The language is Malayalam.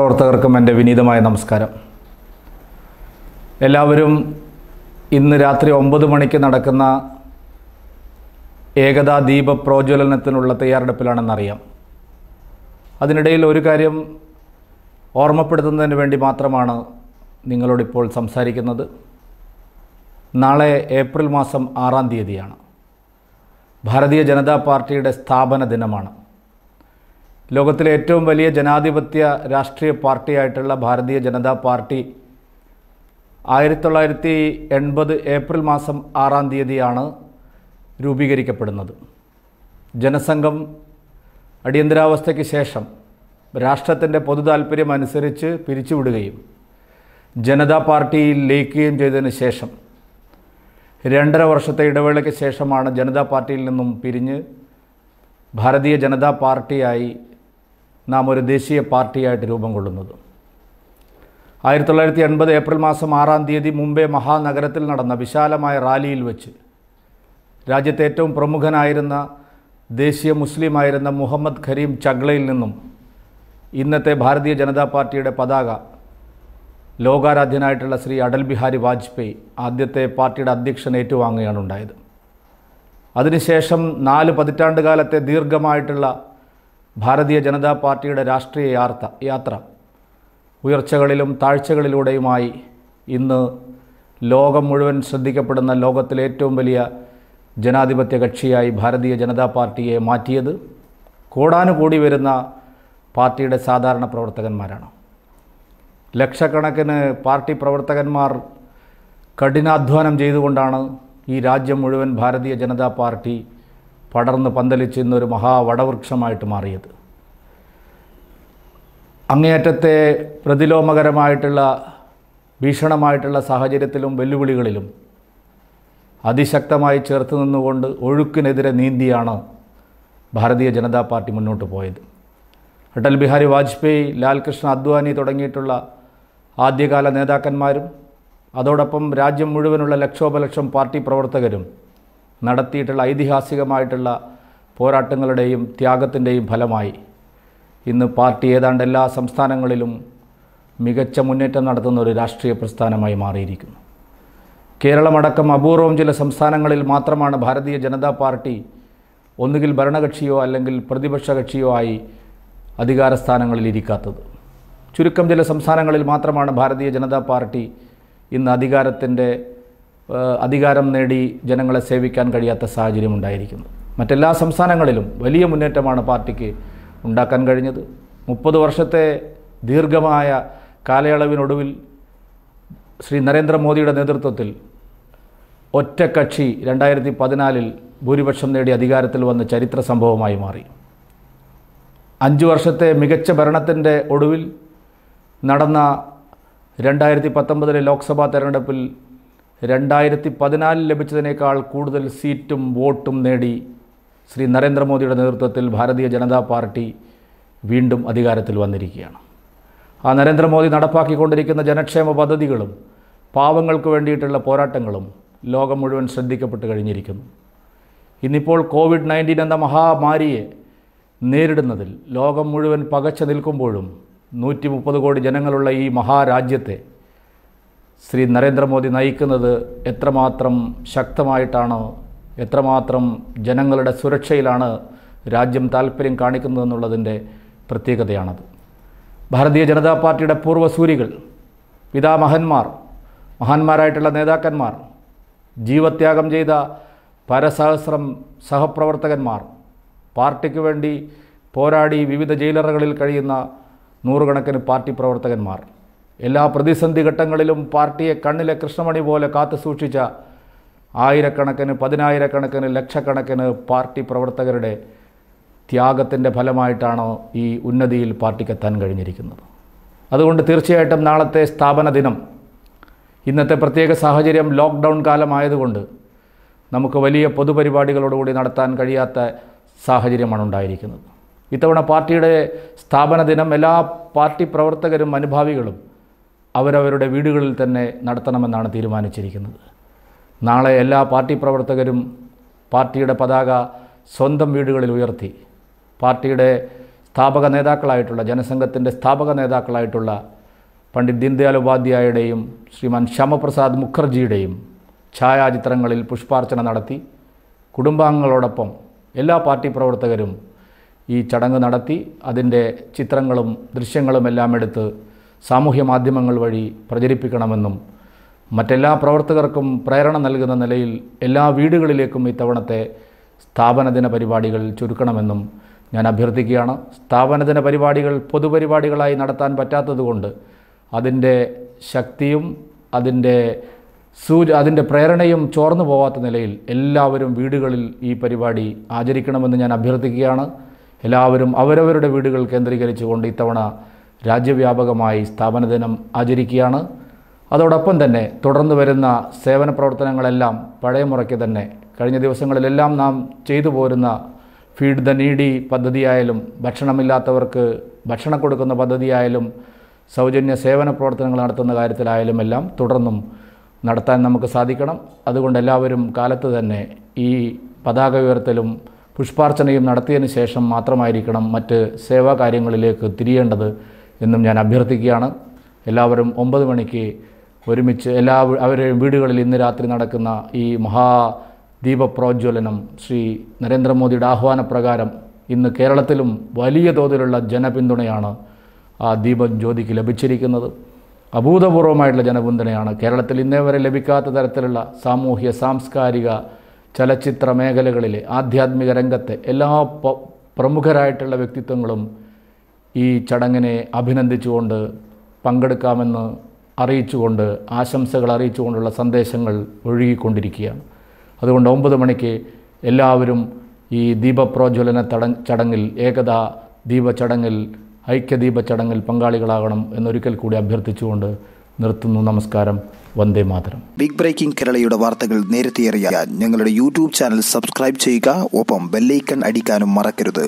പ്രവർത്തകർക്കും എൻ്റെ വിനീതമായ നമസ്കാരം എല്ലാവരും ഇന്ന് രാത്രി ഒമ്പത് മണിക്ക് നടക്കുന്ന ഏകതാ ദീപ പ്രോജ്വലനത്തിനുള്ള തയ്യാറെടുപ്പിലാണെന്നറിയാം അതിനിടയിൽ ഒരു കാര്യം ഓർമ്മപ്പെടുത്തുന്നതിന് വേണ്ടി മാത്രമാണ് നിങ്ങളോടിപ്പോൾ സംസാരിക്കുന്നത് നാളെ ഏപ്രിൽ മാസം ആറാം തീയതിയാണ് ഭാരതീയ ജനതാ പാർട്ടിയുടെ സ്ഥാപന ദിനമാണ് ലോകത്തിലെ ഏറ്റവും വലിയ ജനാധിപത്യ രാഷ്ട്രീയ പാർട്ടിയായിട്ടുള്ള ഭാരതീയ ജനതാ പാർട്ടി ആയിരത്തി തൊള്ളായിരത്തി എൺപത് ഏപ്രിൽ മാസം ആറാം തീയതിയാണ് രൂപീകരിക്കപ്പെടുന്നത് ജനസംഘം അടിയന്തരാവസ്ഥയ്ക്ക് ശേഷം രാഷ്ട്രത്തിൻ്റെ പൊതു അനുസരിച്ച് പിരിച്ചുവിടുകയും ജനതാ പാർട്ടിയിൽ ലയിക്കുകയും ചെയ്തതിന് ശേഷം രണ്ടര വർഷത്തെ ഇടവേളയ്ക്ക് ശേഷമാണ് ജനതാ പാർട്ടിയിൽ നിന്നും പിരിഞ്ഞ് ഭാരതീയ ജനതാ പാർട്ടിയായി നാം ഒരു ദേശീയ പാർട്ടിയായിട്ട് രൂപം കൊള്ളുന്നത് ആയിരത്തി തൊള്ളായിരത്തി എൺപത് ഏപ്രിൽ മാസം ആറാം തീയതി മുംബൈ മഹാനഗരത്തിൽ നടന്ന വിശാലമായ റാലിയിൽ വെച്ച് രാജ്യത്തെ ഏറ്റവും പ്രമുഖനായിരുന്ന ദേശീയ മുസ്ലിമായിരുന്ന മുഹമ്മദ് ഖരീം ചഗ്ലയിൽ നിന്നും ഇന്നത്തെ ഭാരതീയ ജനതാ പാർട്ടിയുടെ പതാക ലോകാരാധ്യനായിട്ടുള്ള ശ്രീ അടൽ ബിഹാരി വാജ്പേയി ആദ്യത്തെ പാർട്ടിയുടെ അധ്യക്ഷൻ ഏറ്റുവാങ്ങുകയാണ് ഉണ്ടായത് അതിനുശേഷം നാല് പതിറ്റാണ്ട് കാലത്തെ ദീർഘമായിട്ടുള്ള ഭാരതീയ ജനതാ പാർട്ടിയുടെ രാഷ്ട്രീയ യാത്ര യാത്ര ഉയർച്ചകളിലും താഴ്ചകളിലൂടെയുമായി ഇന്ന് ലോകം മുഴുവൻ ശ്രദ്ധിക്കപ്പെടുന്ന ലോകത്തിലെ ഏറ്റവും വലിയ ജനാധിപത്യ കക്ഷിയായി ഭാരതീയ ജനതാ പാർട്ടിയെ മാറ്റിയത് കൂടാനുകൂടി വരുന്ന പാർട്ടിയുടെ സാധാരണ പ്രവർത്തകന്മാരാണ് ലക്ഷക്കണക്കിന് പാർട്ടി പ്രവർത്തകന്മാർ കഠിനാധ്വാനം ചെയ്തുകൊണ്ടാണ് ഈ രാജ്യം മുഴുവൻ ഭാരതീയ ജനതാ പാർട്ടി പടർന്ന് പന്തലിച്ച് ഇന്നൊരു മഹാവടവൃക്ഷമായിട്ട് മാറിയത് അങ്ങേയറ്റത്തെ പ്രതിലോമകരമായിട്ടുള്ള ഭീഷണമായിട്ടുള്ള സാഹചര്യത്തിലും വെല്ലുവിളികളിലും അതിശക്തമായി ചേർത്ത് നിന്നുകൊണ്ട് ഒഴുക്കിനെതിരെ നീന്തിയാണ് ഭാരതീയ ജനതാ പാർട്ടി മുന്നോട്ട് പോയത് അടൽ ബിഹാരി വാജ്പേയി ലാൽകൃഷ്ണ അദ്വാനി തുടങ്ങിയിട്ടുള്ള ആദ്യകാല നേതാക്കന്മാരും അതോടൊപ്പം രാജ്യം മുഴുവനുള്ള ലക്ഷോപലക്ഷം പാർട്ടി പ്രവർത്തകരും നടത്തിയിട്ടുള്ള ഐതിഹാസികമായിട്ടുള്ള പോരാട്ടങ്ങളുടെയും ത്യാഗത്തിൻ്റെയും ഫലമായി ഇന്ന് പാർട്ടി ഏതാണ്ട് എല്ലാ സംസ്ഥാനങ്ങളിലും മികച്ച മുന്നേറ്റം നടത്തുന്ന ഒരു രാഷ്ട്രീയ പ്രസ്ഥാനമായി മാറിയിരിക്കുന്നു കേരളമടക്കം അപൂർവം ചില സംസ്ഥാനങ്ങളിൽ മാത്രമാണ് ഭാരതീയ ജനതാ പാർട്ടി ഒന്നുകിൽ ഭരണകക്ഷിയോ അല്ലെങ്കിൽ പ്രതിപക്ഷ കക്ഷിയോ ആയി അധികാരസ്ഥാനങ്ങളിൽ ഇരിക്കാത്തത് ചുരുക്കം ചില സംസ്ഥാനങ്ങളിൽ മാത്രമാണ് ഭാരതീയ ജനതാ പാർട്ടി ഇന്ന് അധികാരത്തിൻ്റെ അധികാരം നേടി ജനങ്ങളെ സേവിക്കാൻ കഴിയാത്ത സാഹചര്യം ഉണ്ടായിരിക്കുന്നു മറ്റെല്ലാ സംസ്ഥാനങ്ങളിലും വലിയ മുന്നേറ്റമാണ് പാർട്ടിക്ക് ഉണ്ടാക്കാൻ കഴിഞ്ഞത് മുപ്പത് വർഷത്തെ ദീർഘമായ കാലയളവിനൊടുവിൽ ശ്രീ നരേന്ദ്രമോദിയുടെ നേതൃത്വത്തിൽ ഒറ്റ കക്ഷി രണ്ടായിരത്തി പതിനാലിൽ ഭൂരിപക്ഷം നേടി അധികാരത്തിൽ വന്ന ചരിത്ര സംഭവമായി മാറി അഞ്ച് വർഷത്തെ മികച്ച ഭരണത്തിൻ്റെ ഒടുവിൽ നടന്ന രണ്ടായിരത്തി പത്തൊമ്പതിലെ ലോക്സഭാ തെരഞ്ഞെടുപ്പിൽ രണ്ടായിരത്തി പതിനാലിൽ ലഭിച്ചതിനേക്കാൾ കൂടുതൽ സീറ്റും വോട്ടും നേടി ശ്രീ നരേന്ദ്രമോദിയുടെ നേതൃത്വത്തിൽ ഭാരതീയ ജനതാ പാർട്ടി വീണ്ടും അധികാരത്തിൽ വന്നിരിക്കുകയാണ് ആ നരേന്ദ്രമോദി നടപ്പാക്കിക്കൊണ്ടിരിക്കുന്ന ജനക്ഷേമ പദ്ധതികളും പാവങ്ങൾക്ക് വേണ്ടിയിട്ടുള്ള പോരാട്ടങ്ങളും ലോകം മുഴുവൻ ശ്രദ്ധിക്കപ്പെട്ട് കഴിഞ്ഞിരിക്കുന്നു ഇന്നിപ്പോൾ കോവിഡ് നയൻറ്റീൻ എന്ന മഹാമാരിയെ നേരിടുന്നതിൽ ലോകം മുഴുവൻ പകച്ചു നിൽക്കുമ്പോഴും നൂറ്റി മുപ്പത് കോടി ജനങ്ങളുള്ള ഈ മഹാരാജ്യത്തെ ശ്രീ നരേന്ദ്രമോദി നയിക്കുന്നത് എത്രമാത്രം ശക്തമായിട്ടാണോ എത്രമാത്രം ജനങ്ങളുടെ സുരക്ഷയിലാണ് രാജ്യം താല്പര്യം കാണിക്കുന്നതെന്നുള്ളതിൻ്റെ പ്രത്യേകതയാണത് ഭാരതീയ ജനതാ പാർട്ടിയുടെ പൂർവ്വസൂരികൾ പിതാമഹന്മാർ മഹാന്മാരായിട്ടുള്ള നേതാക്കന്മാർ ജീവത്യാഗം ചെയ്ത പരസഹസ്രം സഹപ്രവർത്തകന്മാർ പാർട്ടിക്ക് വേണ്ടി പോരാടി വിവിധ ജയിലറകളിൽ കഴിയുന്ന നൂറുകണക്കിന് പാർട്ടി പ്രവർത്തകന്മാർ എല്ലാ പ്രതിസന്ധി ഘട്ടങ്ങളിലും പാർട്ടിയെ കണ്ണിലെ കൃഷ്ണമണി പോലെ കാത്തു സൂക്ഷിച്ച ആയിരക്കണക്കിന് പതിനായിരക്കണക്കിന് ലക്ഷക്കണക്കിന് പാർട്ടി പ്രവർത്തകരുടെ ത്യാഗത്തിൻ്റെ ഫലമായിട്ടാണ് ഈ ഉന്നതിയിൽ പാർട്ടിക്കെത്താൻ കഴിഞ്ഞിരിക്കുന്നത് അതുകൊണ്ട് തീർച്ചയായിട്ടും നാളത്തെ സ്ഥാപന ദിനം ഇന്നത്തെ പ്രത്യേക സാഹചര്യം ലോക്ക്ഡൗൺ കാലമായതുകൊണ്ട് നമുക്ക് വലിയ പൊതുപരിപാടികളോടുകൂടി നടത്താൻ കഴിയാത്ത സാഹചര്യമാണ് ഉണ്ടായിരിക്കുന്നത് ഇത്തവണ പാർട്ടിയുടെ സ്ഥാപന ദിനം എല്ലാ പാർട്ടി പ്രവർത്തകരും അനുഭാവികളും അവരവരുടെ വീടുകളിൽ തന്നെ നടത്തണമെന്നാണ് തീരുമാനിച്ചിരിക്കുന്നത് നാളെ എല്ലാ പാർട്ടി പ്രവർത്തകരും പാർട്ടിയുടെ പതാക സ്വന്തം വീടുകളിൽ ഉയർത്തി പാർട്ടിയുടെ സ്ഥാപക നേതാക്കളായിട്ടുള്ള ജനസംഘത്തിൻ്റെ സ്ഥാപക നേതാക്കളായിട്ടുള്ള പണ്ഡിറ്റ് ദീൻദയാൽ ഉപാധ്യായുടെയും ശ്രീമാൻ ശ്യാമപ്രസാദ് മുഖർജിയുടെയും ഛായാചിത്രങ്ങളിൽ പുഷ്പാർച്ചന നടത്തി കുടുംബാംഗങ്ങളോടൊപ്പം എല്ലാ പാർട്ടി പ്രവർത്തകരും ഈ ചടങ്ങ് നടത്തി അതിൻ്റെ ചിത്രങ്ങളും ദൃശ്യങ്ങളും എല്ലാം എടുത്ത് സാമൂഹ്യ മാധ്യമങ്ങൾ വഴി പ്രചരിപ്പിക്കണമെന്നും മറ്റെല്ലാ പ്രവർത്തകർക്കും പ്രേരണ നൽകുന്ന നിലയിൽ എല്ലാ വീടുകളിലേക്കും ഇത്തവണത്തെ സ്ഥാപനദിന പരിപാടികൾ ചുരുക്കണമെന്നും ഞാൻ അഭ്യർത്ഥിക്കുകയാണ് സ്ഥാപനദിന പരിപാടികൾ പൊതുപരിപാടികളായി നടത്താൻ പറ്റാത്തതുകൊണ്ട് അതിൻ്റെ ശക്തിയും അതിൻ്റെ സൂര്യ അതിൻ്റെ പ്രേരണയും ചോർന്നു പോവാത്ത നിലയിൽ എല്ലാവരും വീടുകളിൽ ഈ പരിപാടി ആചരിക്കണമെന്ന് ഞാൻ അഭ്യർത്ഥിക്കുകയാണ് എല്ലാവരും അവരവരുടെ വീടുകൾ കേന്ദ്രീകരിച്ചുകൊണ്ട് ഇത്തവണ രാജ്യവ്യാപകമായി സ്ഥാപന ദിനം ആചരിക്കുകയാണ് അതോടൊപ്പം തന്നെ തുടർന്ന് വരുന്ന സേവന പ്രവർത്തനങ്ങളെല്ലാം പഴയ മുറയ്ക്ക് തന്നെ കഴിഞ്ഞ ദിവസങ്ങളിലെല്ലാം നാം ചെയ്തു പോരുന്ന ഫീഡ് ദ നീഡി പദ്ധതിയായാലും ഭക്ഷണമില്ലാത്തവർക്ക് ഭക്ഷണം കൊടുക്കുന്ന പദ്ധതിയായാലും സൗജന്യ സേവന പ്രവർത്തനങ്ങൾ നടത്തുന്ന കാര്യത്തിലായാലും എല്ലാം തുടർന്നും നടത്താൻ നമുക്ക് സാധിക്കണം അതുകൊണ്ട് എല്ലാവരും കാലത്ത് തന്നെ ഈ പതാക ഉയർത്തലും പുഷ്പാർച്ചനയും നടത്തിയതിന് ശേഷം മാത്രമായിരിക്കണം മറ്റ് സേവാ കാര്യങ്ങളിലേക്ക് തിരിയേണ്ടത് എന്നും ഞാൻ അഭ്യർത്ഥിക്കുകയാണ് എല്ലാവരും ഒമ്പത് മണിക്ക് ഒരുമിച്ച് എല്ലാ അവരുടെയും വീടുകളിൽ ഇന്ന് രാത്രി നടക്കുന്ന ഈ മഹാ പ്രോജ്വലനം ശ്രീ നരേന്ദ്രമോദിയുടെ ആഹ്വാനപ്രകാരം ഇന്ന് കേരളത്തിലും വലിയ തോതിലുള്ള ജനപിന്തുണയാണ് ആ ദീപജ്യോതിക്ക് ലഭിച്ചിരിക്കുന്നത് അഭൂതപൂർവമായിട്ടുള്ള ജനപിന്തുണയാണ് കേരളത്തിൽ ഇന്നേ വരെ ലഭിക്കാത്ത തരത്തിലുള്ള സാമൂഹ്യ സാംസ്കാരിക ചലച്ചിത്ര മേഖലകളിലെ ആധ്യാത്മിക രംഗത്തെ എല്ലാ പ്രമുഖരായിട്ടുള്ള വ്യക്തിത്വങ്ങളും ഈ ചടങ്ങിനെ അഭിനന്ദിച്ചുകൊണ്ട് പങ്കെടുക്കാമെന്ന് അറിയിച്ചുകൊണ്ട് ആശംസകൾ അറിയിച്ചുകൊണ്ടുള്ള സന്ദേശങ്ങൾ ഒഴുകിക്കൊണ്ടിരിക്കുകയാണ് അതുകൊണ്ട് ഒമ്പത് മണിക്ക് എല്ലാവരും ഈ ദീപപ്രോജ്വലന തട ചടങ്ങിൽ ഏകതാ ദീപ ചടങ്ങിൽ ഐക്യദീപ ചടങ്ങിൽ പങ്കാളികളാകണം എന്നൊരിക്കൽ കൂടി അഭ്യർത്ഥിച്ചുകൊണ്ട് നിർത്തുന്നു നമസ്കാരം വന്ദേ മാതരം ബിഗ് ബ്രേക്കിംഗ് കേരളയുടെ വാർത്തകൾ നേരത്തെ അറിയാൻ ഞങ്ങളുടെ യൂട്യൂബ് ചാനൽ സബ്സ്ക്രൈബ് ചെയ്യുക ഒപ്പം ബെല്ലൈക്കൺ അടിക്കാനും മറക്കരുത്